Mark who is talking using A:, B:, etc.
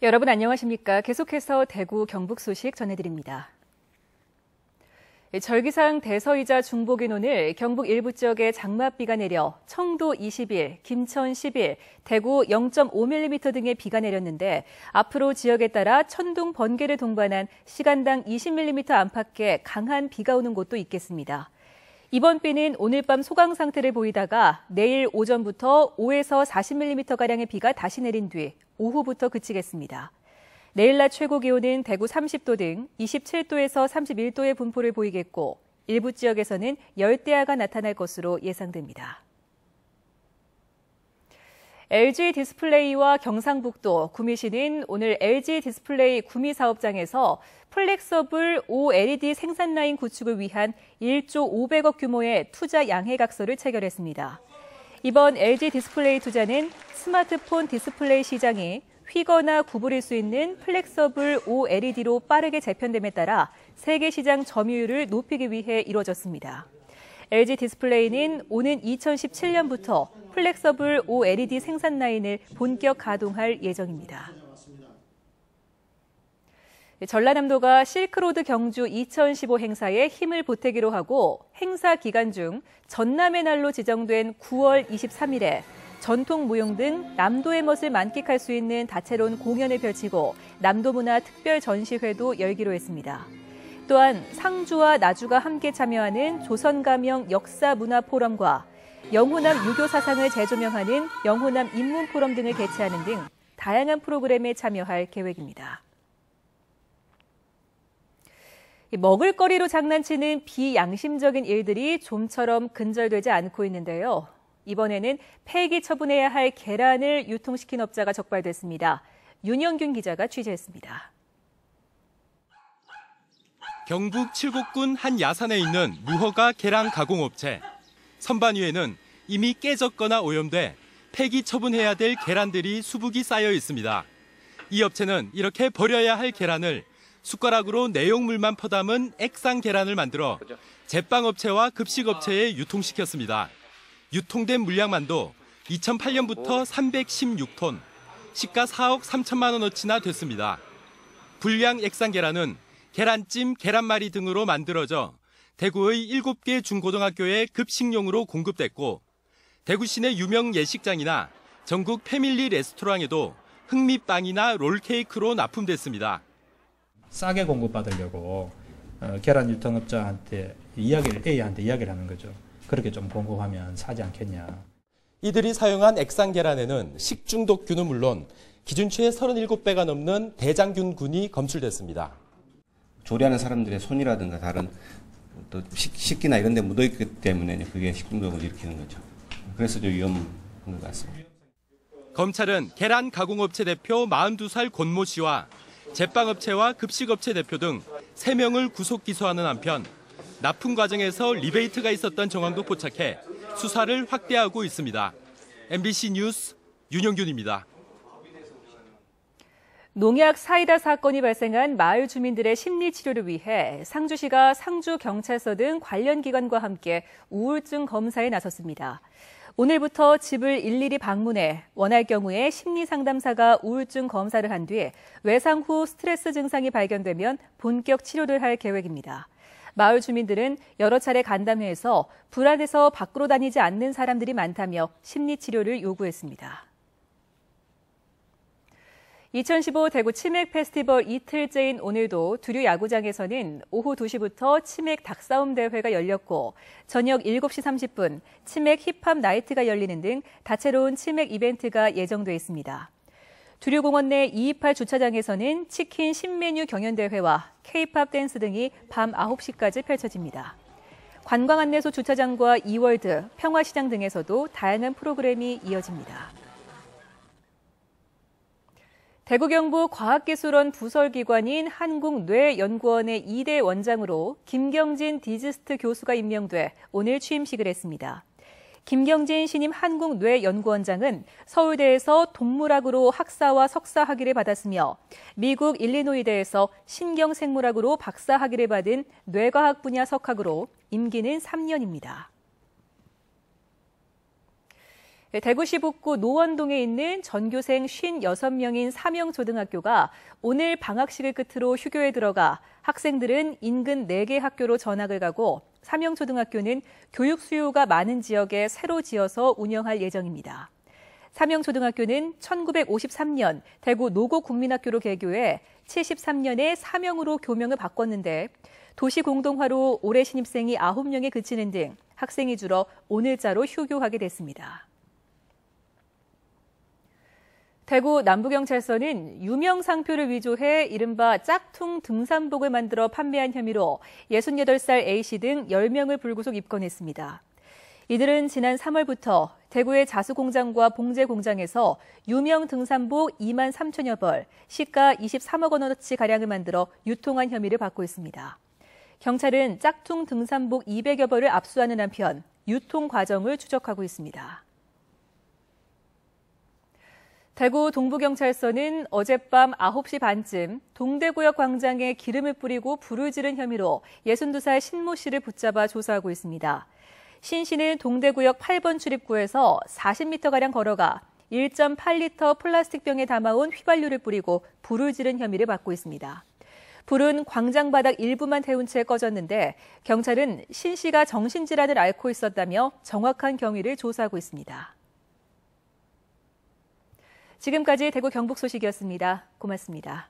A: 여러분 안녕하십니까? 계속해서 대구 경북 소식 전해드립니다. 절기상 대서이자 중복인 오늘 경북 일부 지역에 장맛비가 내려 청도 20일, 김천 10일, 대구 0.5mm 등의 비가 내렸는데 앞으로 지역에 따라 천둥 번개를 동반한 시간당 20mm 안팎의 강한 비가 오는 곳도 있겠습니다. 이번 비는 오늘 밤 소강 상태를 보이다가 내일 오전부터 5에서 40mm가량의 비가 다시 내린 뒤 오후부터 그치겠습니다. 내일 낮 최고 기온은 대구 30도 등 27도에서 31도의 분포를 보이겠고 일부 지역에서는 열대야가 나타날 것으로 예상됩니다. LG 디스플레이와 경상북도 구미시는 오늘 LG 디스플레이 구미 사업장에서 플렉서블 OLED 생산 라인 구축을 위한 1조 500억 규모의 투자 양해각서를 체결했습니다. 이번 LG 디스플레이 투자는 스마트폰 디스플레이 시장이 휘거나 구부릴 수 있는 플렉서블 OLED로 빠르게 재편됨에 따라 세계 시장 점유율을 높이기 위해 이뤄졌습니다 LG 디스플레이는 오는 2017년부터 플렉서블 OLED 생산 라인을 본격 가동할 예정입니다. 전라남도가 실크로드 경주 2015 행사에 힘을 보태기로 하고 행사 기간 중 전남의 날로 지정된 9월 23일에 전통 무용 등 남도의 멋을 만끽할 수 있는 다채로운 공연을 펼치고 남도문화 특별 전시회도 열기로 했습니다. 또한 상주와 나주가 함께 참여하는 조선가명 역사문화포럼과 영호남 유교 사상을 재조명하는 영호남 인문포럼 등을 개최하는 등 다양한 프로그램에 참여할 계획입니다. 먹을거리로 장난치는 비양심적인 일들이 좀처럼 근절되지 않고 있는데요. 이번에는 폐기 처분해야 할 계란을 유통시킨 업자가 적발됐습니다. 윤영균 기자가 취재했습니다.
B: 경북 칠곡군 한 야산에 있는 무허가 계량 가공업체. 선반 위에는 이미 깨졌거나 오염돼 폐기 처분해야 될 계란들이 수북이 쌓여 있습니다. 이 업체는 이렇게 버려야 할 계란을 숟가락으로 내용물만 퍼담은 액상 계란을 만들어 제빵업체와 급식업체에 유통시켰습니다. 유통된 물량만도 2008년부터 316톤, 시가 4억 3천만 원어치나 됐습니다. 불량 액상 계란은 계란찜, 계란말이 등으로 만들어져 대구의 7개 중고등학교에 급식용으로 공급됐고 대구 시내 유명 예식장이나 전국 패밀리 레스토랑에도 흑미빵이나 롤케이크로 납품됐습니다. 싸게 공급받으려고 어, 계란 유통업자한테 이야기를 A한테 이야기를 하는 거죠. 그렇게 좀 공급하면 사지 않겠냐. 이들이 사용한 액상 계란에는 식중독균은 물론 기준치의 37배가 넘는 대장균군이 검출됐습니다. 조리하는 사람들의 손이라든가 다른 또 식, 기나 이런 데 묻어있기 때문에 그게 식중독을 일으키는 거죠. 그래서 좀 위험한 것 같습니다. 검찰은 계란 가공업체 대표 42살 권 모 씨와 제빵업체와 급식업체 대표 등 3명을 구속 기소하는 한편 납품 과정에서 리베이트가 있었던 정황도 포착해 수사를 확대하고 있습니다. MBC 뉴스 윤영균입니다.
A: 농약 사이다 사건이 발생한 마을 주민들의 심리 치료를 위해 상주시가 상주경찰서 등 관련 기관과 함께 우울증 검사에 나섰습니다. 오늘부터 집을 일일이 방문해 원할 경우에 심리 상담사가 우울증 검사를 한 뒤에 외상 후 스트레스 증상이 발견되면 본격 치료를 할 계획입니다. 마을 주민들은 여러 차례 간담회에서 불안해서 밖으로 다니지 않는 사람들이 많다며 심리 치료를 요구했습니다. 2015 대구 치맥 페스티벌 이틀째인 오늘도 두류 야구장에서는 오후 2시부터 치맥 닭싸움 대회가 열렸고 저녁 7시 30분 치맥 힙합 나이트가 열리는 등 다채로운 치맥 이벤트가 예정돼 있습니다. 두류공원 내 228 주차장에서는 치킨 신메뉴 경연대회와 케이팝 댄스 등이 밤 9시까지 펼쳐집니다. 관광 안내소 주차장과 이월드, 평화시장 등에서도 다양한 프로그램이 이어집니다. 대구경북 과학기술원 부설기관인 한국뇌연구원의 2대 원장으로 김경진 디지스트 교수가 임명돼 오늘 취임식을 했습니다. 김경진 신임 한국뇌연구원장은 서울대에서 동물학으로 학사와 석사 학위를 받았으며 미국 일리노이대에서 신경생물학으로 박사 학위를 받은 뇌과학 분야 석학으로 임기는 3년입니다. 네, 대구시 북구 노원동에 있는 전교생 56명인 삼명초등학교가 오늘 방학식을 끝으로 휴교에 들어가 학생들은 인근 4개 학교로 전학을 가고 삼명초등학교는 교육 수요가 많은 지역에 새로 지어서 운영할 예정입니다. 삼명초등학교는 1953년 대구 노고국민학교로 개교해 73년에 삼명으로 교명을 바꿨는데 도시 공동화로 올해 신입생이 9명에 그치는 등 학생이 줄어 오늘자로 휴교하게 됐습니다. 대구 남부경찰서는 유명 상표를 위조해 이른바 짝퉁 등산복을 만들어 판매한 혐의로 68살 A씨 등 10명을 불구속 입건했습니다. 이들은 지난 3월부터 대구의 자수공장과 봉제공장에서 유명 등산복 2만 3천여 벌, 시가 23억 원어치 가량을 만들어 유통한 혐의를 받고 있습니다. 경찰은 짝퉁 등산복 200여 벌을 압수하는 한편 유통 과정을 추적하고 있습니다. 대구 동부경찰서는 어젯밤 9시 반쯤 동대구역 광장에 기름을 뿌리고 불을 지른 혐의로 62살 신모 씨를 붙잡아 조사하고 있습니다. 신 씨는 동대구역 8번 출입구에서 40m가량 걸어가 1.8리터 플라스틱병에 담아온 휘발유를 뿌리고 불을 지른 혐의를 받고 있습니다. 불은 광장 바닥 일부만 태운 채 꺼졌는데 경찰은 신 씨가 정신질환을 앓고 있었다며 정확한 경위를 조사하고 있습니다. 지금까지 대구 경북 소식이었습니다. 고맙습니다.